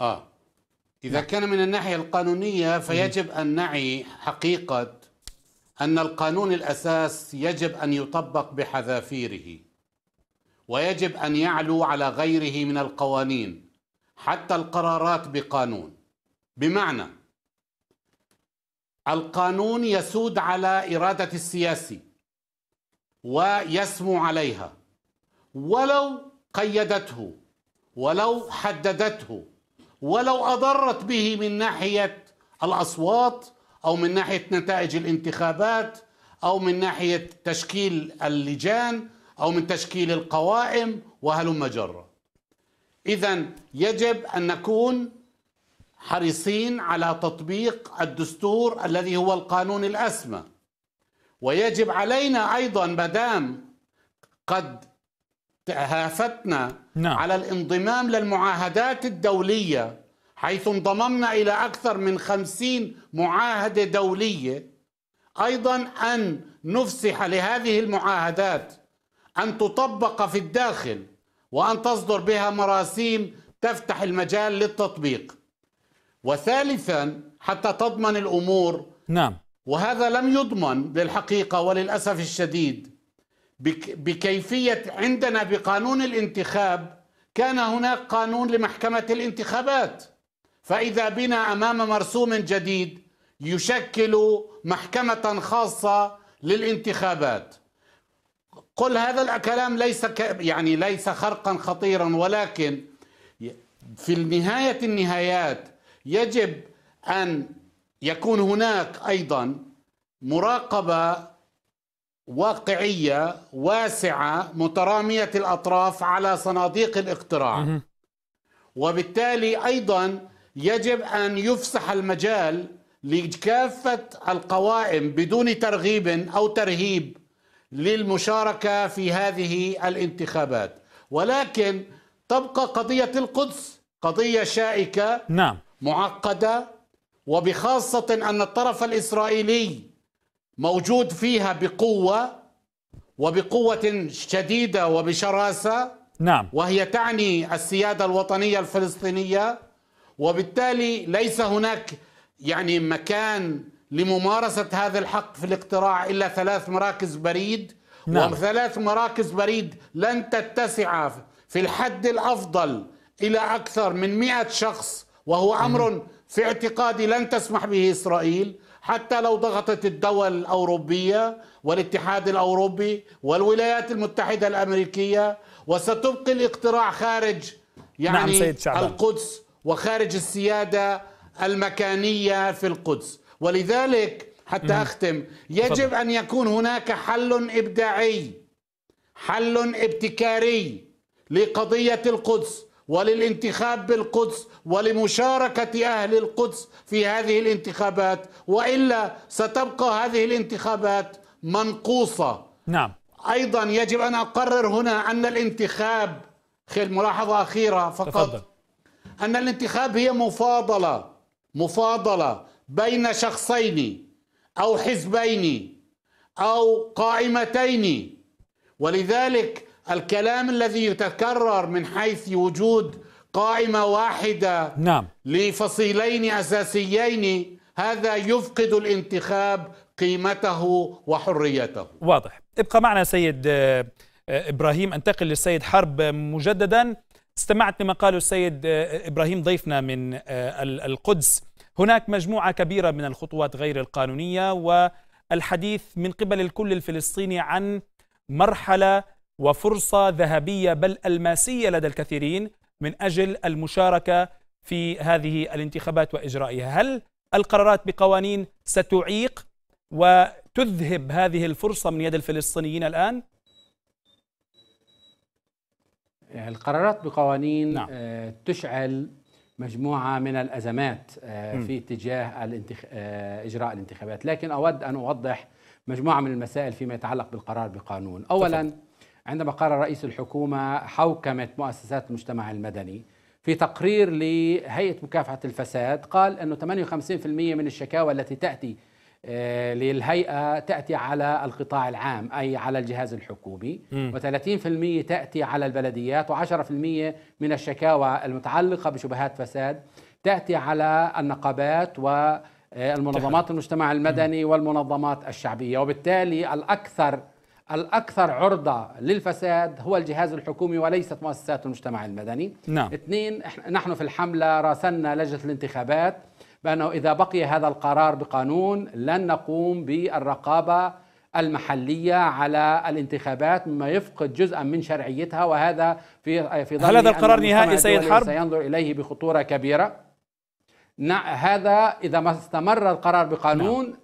آه إذا نعم. كان من الناحية القانونية فيجب أن نعي حقيقة أن القانون الأساس يجب أن يطبق بحذافيره ويجب أن يعلو على غيره من القوانين حتى القرارات بقانون بمعنى القانون يسود على إرادة السياسي ويسمو عليها ولو قيدته ولو حددته ولو أضرت به من ناحية الأصوات أو من ناحية نتائج الانتخابات أو من ناحية تشكيل اللجان أو من تشكيل القوائم وهلم جرًا إذا يجب أن نكون حريصين على تطبيق الدستور الذي هو القانون الأسمى ويجب علينا أيضا مدام قد تهافتنا نعم. على الانضمام للمعاهدات الدولية حيث انضممنا إلى أكثر من خمسين معاهدة دولية أيضا أن نفسح لهذه المعاهدات أن تطبق في الداخل وأن تصدر بها مراسيم تفتح المجال للتطبيق وثالثا حتى تضمن الأمور نعم وهذا لم يضمن للحقيقة وللأسف الشديد بكيفية عندنا بقانون الانتخاب كان هناك قانون لمحكمة الانتخابات فإذا بنا أمام مرسوم جديد يشكل محكمة خاصة للانتخابات قل هذا الكلام ليس ك... يعني ليس خرقا خطيرا ولكن في النهاية النهايات يجب أن يكون هناك أيضا مراقبة واقعية واسعة مترامية الأطراف على صناديق الاقتراع وبالتالي أيضا يجب أن يفسح المجال لكافة القوائم بدون ترغيب أو ترهيب للمشاركه في هذه الانتخابات ولكن تبقى قضيه القدس قضيه شائكه نعم معقده وبخاصه ان الطرف الاسرائيلي موجود فيها بقوه وبقوه شديده وبشراسه نعم وهي تعني السياده الوطنيه الفلسطينيه وبالتالي ليس هناك يعني مكان لممارسة هذا الحق في الاقتراع إلا ثلاث مراكز بريد نعم. وثلاث مراكز بريد لن تتسع في الحد الأفضل إلى أكثر من مئة شخص وهو أمر في اعتقادي لن تسمح به إسرائيل حتى لو ضغطت الدول الأوروبية والاتحاد الأوروبي والولايات المتحدة الأمريكية وستبقي الاقتراع خارج نعم، يعني نعم سيد شعبان. القدس وخارج السيادة المكانية في القدس ولذلك حتى أختم يجب أن يكون هناك حل إبداعي حل ابتكاري لقضية القدس وللانتخاب بالقدس ولمشاركة أهل القدس في هذه الانتخابات وإلا ستبقى هذه الانتخابات منقوصة نعم أيضا يجب أن أقرر هنا أن الانتخاب ملاحظة أخيرة فقط تفضل. أن الانتخاب هي مفاضلة مفاضلة بين شخصين او حزبين او قائمتين ولذلك الكلام الذي يتكرر من حيث وجود قائمه واحده نعم. لفصيلين اساسيين هذا يفقد الانتخاب قيمته وحريته واضح ابقى معنا سيد آه، آه، ابراهيم انتقل للسيد حرب مجددا استمعت لما قاله السيد آه، ابراهيم ضيفنا من القدس هناك مجموعة كبيرة من الخطوات غير القانونية والحديث من قبل الكل الفلسطيني عن مرحلة وفرصة ذهبية بل ألماسية لدى الكثيرين من أجل المشاركة في هذه الانتخابات وإجرائها هل القرارات بقوانين ستعيق وتذهب هذه الفرصة من يد الفلسطينيين الآن؟ القرارات بقوانين نعم. آه، تشعل مجموعة من الأزمات آه، في اتجاه الانتخ... آه، إجراء الانتخابات لكن أود أن أوضح مجموعة من المسائل فيما يتعلق بالقرار بقانون أولا عندما قرر رئيس الحكومة حوكمة مؤسسات المجتمع المدني في تقرير لهيئة مكافحة الفساد قال أنه 58% من الشكاوى التي تأتي آه، للهيئة تأتي على القطاع العام أي على الجهاز الحكومي و30% تأتي على البلديات و10% من الشكاوى المتعلقة بشبهات فساد تأتي على النقابات والمنظمات آه، المجتمع المدني والمنظمات الشعبية وبالتالي الأكثر الأكثر عرضة للفساد هو الجهاز الحكومي وليست مؤسسات المجتمع المدني نعم. اثنين نحن في الحملة راسلنا لجنة الانتخابات بأنه إذا بقي هذا القرار بقانون لن نقوم بالرقابة المحلية على الانتخابات مما يفقد جزءا من شرعيتها وهذا في في هل هذا القرار نهائي سيد حرب؟ سينظر إليه بخطورة كبيرة هذا إذا ما استمر القرار بقانون نعم.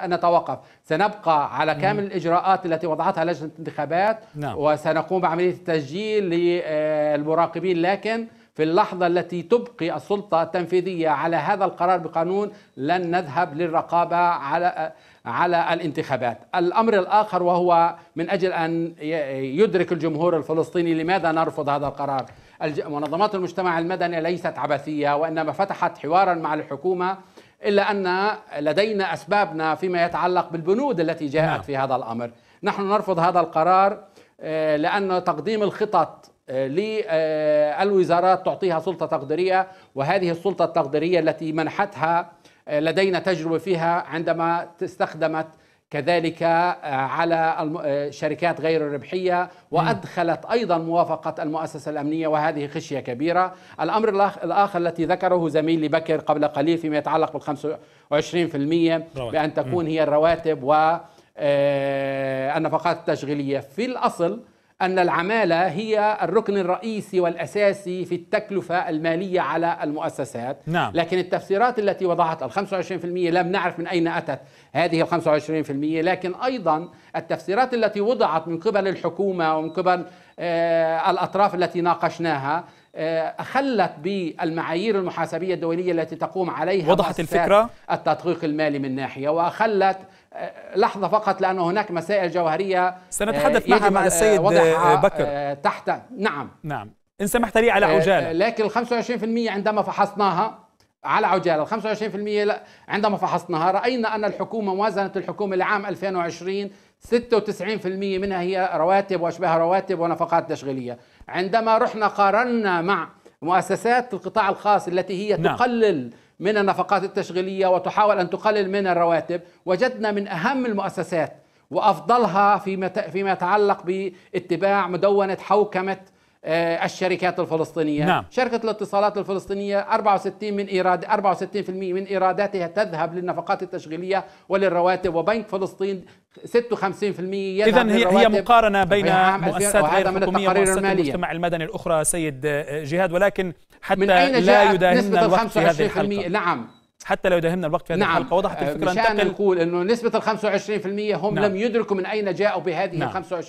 سنتوقف سنبقى على كامل مم. الإجراءات التي وضعتها لجنة الانتخابات نعم. وسنقوم بعملية التسجيل للمراقبين لكن في اللحظة التي تبقي السلطة التنفيذية على هذا القرار بقانون لن نذهب للرقابة على على الانتخابات. الأمر الآخر وهو من أجل أن يدرك الجمهور الفلسطيني لماذا نرفض هذا القرار. منظمات المجتمع المدني ليست عبثية وإنما فتحت حوارا مع الحكومة إلا أن لدينا أسبابنا فيما يتعلق بالبنود التي جاءت نعم. في هذا الأمر. نحن نرفض هذا القرار آه، لأن تقديم الخطط للوزارات تعطيها سلطة تقديرية وهذه السلطة التقديرية التي منحتها آه، لدينا تجربة فيها عندما استخدمت كذلك آه، على الشركات آه، غير الربحية وأدخلت أيضا موافقة المؤسسة الأمنية وهذه خشية كبيرة الأمر الآخر التي ذكره زميلي بكر قبل قليل فيما يتعلق بال 25% بأن تكون هي الرواتب والنفقات التشغيلية في الأصل أن العمالة هي الركن الرئيسي والأساسي في التكلفة المالية على المؤسسات نعم. لكن التفسيرات التي وضعت ال 25% لم نعرف من أين أتت هذه ال 25% لكن أيضا التفسيرات التي وضعت من قبل الحكومة ومن قبل آه، الأطراف التي ناقشناها آه، أخلت بالمعايير المحاسبية الدولية التي تقوم عليها وضحت الفكرة التدقيق المالي من ناحية وأخلت آه، لحظة فقط لأن هناك مسائل جوهرية سنتحدث آه، معها مع السيد بكر تحت نعم نعم إن سمحت لي على عجالة لكن ال 25% عندما فحصناها على عجالة ال 25% عندما فحصناها رأينا أن الحكومة موازنة الحكومة لعام 2020 96% منها هي رواتب وأشباه رواتب ونفقات تشغيلية عندما رحنا قارنا مع مؤسسات القطاع الخاص التي هي نعم. تقلل من النفقات التشغيلية وتحاول أن تقلل من الرواتب وجدنا من أهم المؤسسات وأفضلها فيما فيما يتعلق باتباع مدونة حوكمة آه، الشركات الفلسطينية نعم. شركة الاتصالات الفلسطينية 64 من إيراد 64% من إيراداتها تذهب للنفقات التشغيلية وللرواتب وبنك فلسطين 56% إذا هي هي مقارنة بين نعم، مؤسسات غير حكومية ومؤسسات المجتمع المدني الأخرى سيد آه، جهاد ولكن حتى من أين لا يداهمنا الوقت في هذه الحلقة نعم حتى لو داهمنا الوقت في هذه نعم. الحلقه وضحت آه، الفكره مشان انتقل نقول انه نسبه ال 25% هم نعم. لم يدركوا من اين جاءوا بهذه نعم. ال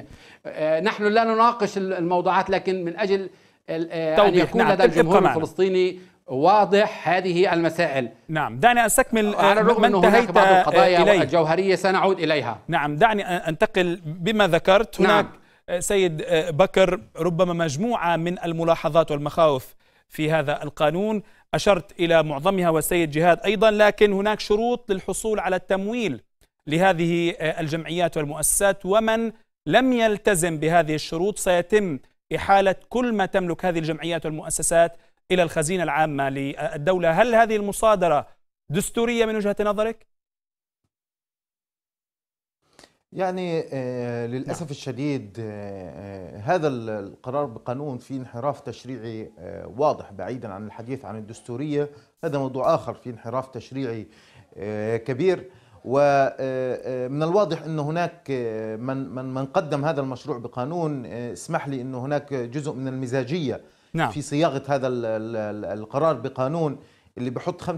25% آه، نحن لا نناقش الموضوعات لكن من اجل آه، ان يكون نعم. لدى الجمهور معنا. الفلسطيني واضح هذه المسائل نعم دعني أستكمل على الرغم من أنه هناك بعض القضايا إليه. الجوهرية سنعود إليها نعم دعني أنتقل بما ذكرت هناك نعم. سيد بكر ربما مجموعة من الملاحظات والمخاوف في هذا القانون أشرت إلى معظمها والسيد جهاد أيضا لكن هناك شروط للحصول على التمويل لهذه آه، الجمعيات والمؤسسات ومن لم يلتزم بهذه الشروط سيتم إحالة كل ما تملك هذه الجمعيات والمؤسسات إلى الخزينة العامة للدولة هل هذه المصادرة دستورية من وجهة نظرك؟ يعني آه، للأسف نعم. الشديد آه، آه، هذا القرار بقانون فيه انحراف تشريعي واضح بعيدا عن الحديث عن الدستورية هذا موضوع آخر في انحراف تشريعي كبير ومن الواضح أن هناك من, من, من قدم هذا المشروع بقانون اسمح لي انه هناك جزء من المزاجية نعم. في صياغة هذا القرار بقانون اللي بحط 25%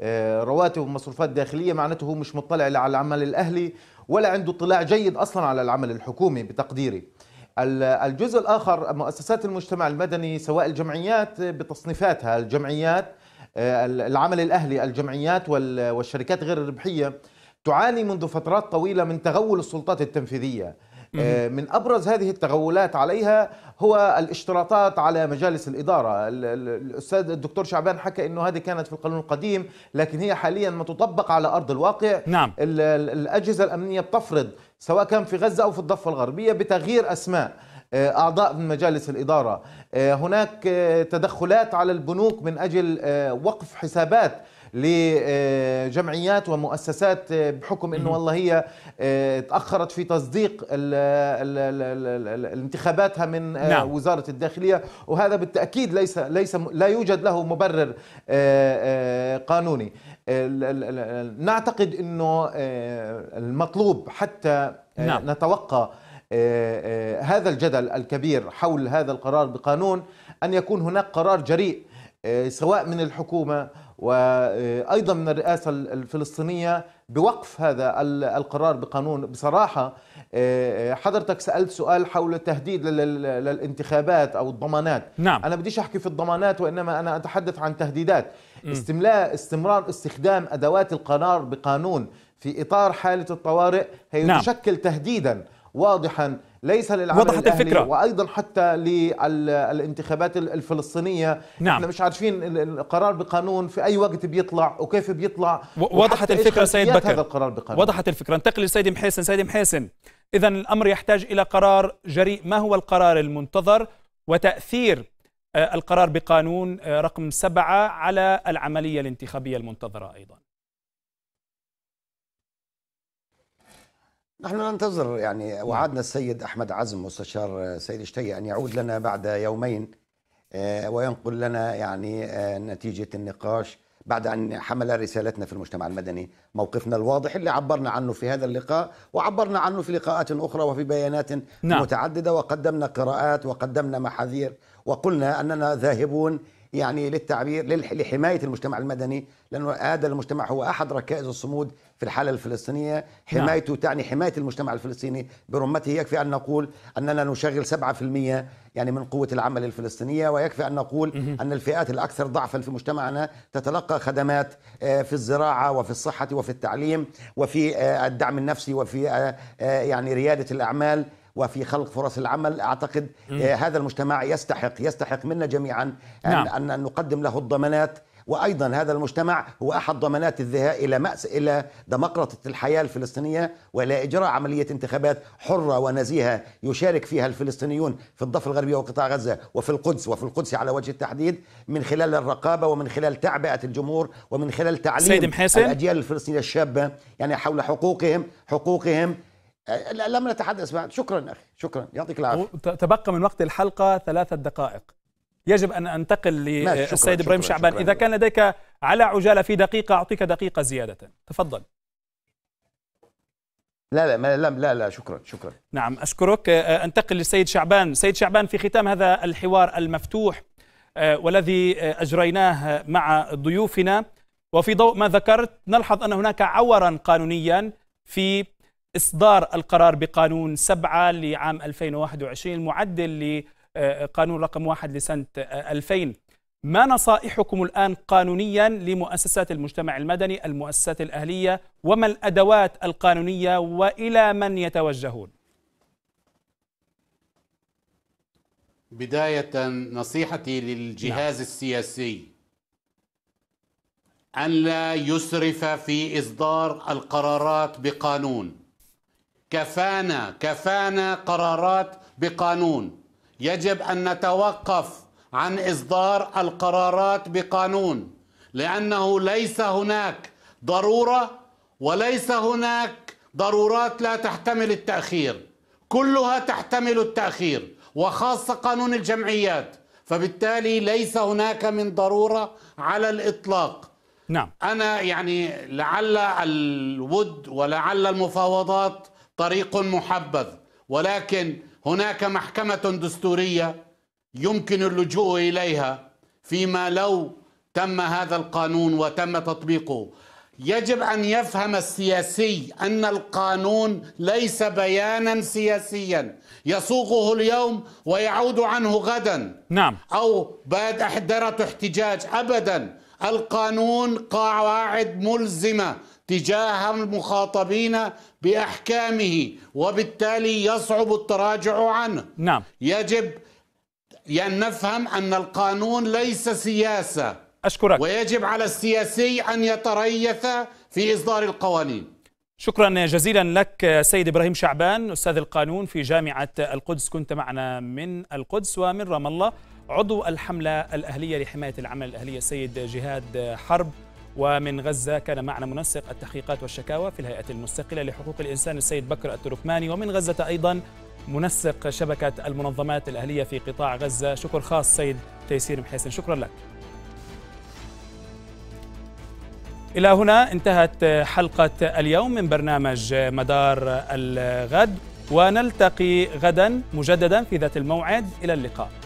آه، رواتب ومصروفات داخليه معناته هو مش مطلع على العمل الاهلي ولا عنده اطلاع جيد اصلا على العمل الحكومي بتقديري. الجزء الاخر مؤسسات المجتمع المدني سواء الجمعيات بتصنيفاتها الجمعيات آه، العمل الاهلي الجمعيات والشركات غير الربحيه تعاني منذ فترات طويله من تغول السلطات التنفيذيه. آه، من أبرز هذه التغولات عليها هو الاشتراطات على مجالس الإدارة الأستاذ الدكتور شعبان حكى أنه هذه كانت في القانون القديم لكن هي حاليا ما تطبق على أرض الواقع نعم. الأجهزة الأمنية بتفرض سواء كان في غزة أو في الضفة الغربية بتغيير أسماء آه، أعضاء من مجالس الإدارة آه، هناك تدخلات على البنوك من أجل وقف حسابات لجمعيات ومؤسسات آه، بحكم انه والله هي آه، تاخرت في تصديق الـ الـ الـ انتخاباتها من آه، نعم. وزاره الداخليه وهذا بالتاكيد ليس ليس لا يوجد له مبرر قانوني نعتقد انه المطلوب حتى نعم. نتوقع هذا الجدل الكبير حول هذا القرار بقانون ان يكون هناك قرار جريء آه، سواء من الحكومه وايضا من الرئاسه الفلسطينيه بوقف هذا القرار بقانون بصراحه آه، حضرتك سالت سؤال حول التهديد للانتخابات او الضمانات نعم. انا بديش احكي في الضمانات وانما انا اتحدث عن تهديدات استملاء استمرار استخدام ادوات القرار بقانون في اطار حاله الطوارئ هي نعم. تشكل تهديدا واضحا ليس للعمل وضحت الأهلي الفكرة وأيضا حتى للانتخابات الفلسطينية نعم. احنا مش عارفين القرار بقانون في أي وقت بيطلع وكيف بيطلع وضحت الفكرة سيد بكر هذا القرار بقانون وضحت الفكرة انتقل لسيد محسن سيد محسن إذا الأمر يحتاج إلى قرار جريء ما هو القرار المنتظر وتأثير آه، القرار بقانون آه، رقم سبعة على العملية الانتخابية المنتظرة أيضا نحن ننتظر يعني نعم. وعدنا السيد احمد عزم مستشار سيد اشتهي ان يعود لنا بعد يومين آه، وينقل لنا يعني آه، نتيجه النقاش بعد ان حمل رسالتنا في المجتمع المدني موقفنا الواضح اللي عبرنا عنه في هذا اللقاء وعبرنا عنه في لقاءات اخرى وفي بيانات نعم. متعدده وقدمنا قراءات وقدمنا محاذير وقلنا اننا ذاهبون يعني للتعبير لحمايه المجتمع المدني لانه هذا المجتمع هو احد ركائز الصمود في الحاله الفلسطينيه نعم. حمايته نعم. تعني حمايه المجتمع الفلسطيني برمته يكفي ان نقول اننا نشغل 7% يعني من قوه العمل الفلسطينيه ويكفي ان نقول ان الفئات الاكثر ضعفا في مجتمعنا تتلقى خدمات آه، في الزراعه وفي الصحه وفي التعليم وفي آه، الدعم النفسي وفي آه، يعني رياده الاعمال وفي خلق فرص العمل اعتقد آه، هذا المجتمع يستحق يستحق منا جميعا ان, نعم. أن نقدم له الضمانات وايضا هذا المجتمع هو احد ضمانات الذهاب الى مأس الى دمقرطه الحياه الفلسطينيه والى اجراء عمليه انتخابات حره ونزيهه يشارك فيها الفلسطينيون في الضفه الغربيه وقطاع غزه وفي القدس وفي القدس على وجه التحديد من خلال الرقابه ومن خلال تعبئه الجمهور ومن خلال تعليم سيد محسن. الاجيال الفلسطينيه الشابه يعني حول حقوقهم حقوقهم لم نتحدث بعد شكرا اخي شكرا يعطيك العافيه تبقى من وقت الحلقه ثلاثه دقائق يجب ان انتقل للسيد ابراهيم شعبان شكراً اذا كان لديك على عجاله في دقيقه اعطيك دقيقه زياده تفضل لا لا لا لا لا شكرا شكرا نعم اشكرك آه، آه، انتقل للسيد شعبان سيد شعبان في ختام هذا الحوار المفتوح آه، والذي اجريناه مع ضيوفنا وفي ضوء ما ذكرت نلحظ ان هناك عورا قانونيا في إصدار القرار بقانون 7 لعام 2021 المعدل لقانون آه، رقم 1 لسنة 2000 آه، ما نصائحكم الآن قانونيا لمؤسسات المجتمع المدني المؤسسات الأهلية وما الأدوات القانونية وإلى من يتوجهون بداية نصيحتي للجهاز نعم. السياسي أن لا يسرف في إصدار القرارات بقانون كفانا كفانا قرارات بقانون يجب ان نتوقف عن اصدار القرارات بقانون لانه ليس هناك ضروره وليس هناك ضرورات لا تحتمل التاخير كلها تحتمل التاخير وخاصه قانون الجمعيات فبالتالي ليس هناك من ضروره على الاطلاق نعم انا يعني لعل الود ولعل المفاوضات طريق محبذ ولكن هناك محكمه دستوريه يمكن اللجوء اليها فيما لو تم هذا القانون وتم تطبيقه يجب ان يفهم السياسي ان القانون ليس بيانا سياسيا يصوغه اليوم ويعود عنه غدا نعم او بعد احدره احتجاج ابدا القانون قواعد ملزمه تجاه المخاطبين باحكامه وبالتالي يصعب التراجع عنه نعم يجب أن نفهم أن القانون ليس سياسة أشكرك ويجب على السياسي أن يتريث في إصدار القوانين شكرا جزيلا لك سيد إبراهيم شعبان أستاذ القانون في جامعة القدس كنت معنا من القدس ومن رام الله عضو الحملة الأهلية لحماية العمل الأهلية سيد جهاد حرب ومن غزة كان معنا منسق التحقيقات والشكاوى في الهيئة المستقلة لحقوق الإنسان السيد بكر التركماني ومن غزة أيضا منسق شبكة المنظمات الأهلية في قطاع غزة شكر خاص سيد تيسير محيسن شكرا لك إلى هنا انتهت حلقة اليوم من برنامج مدار الغد ونلتقي غدا مجددا في ذات الموعد إلى اللقاء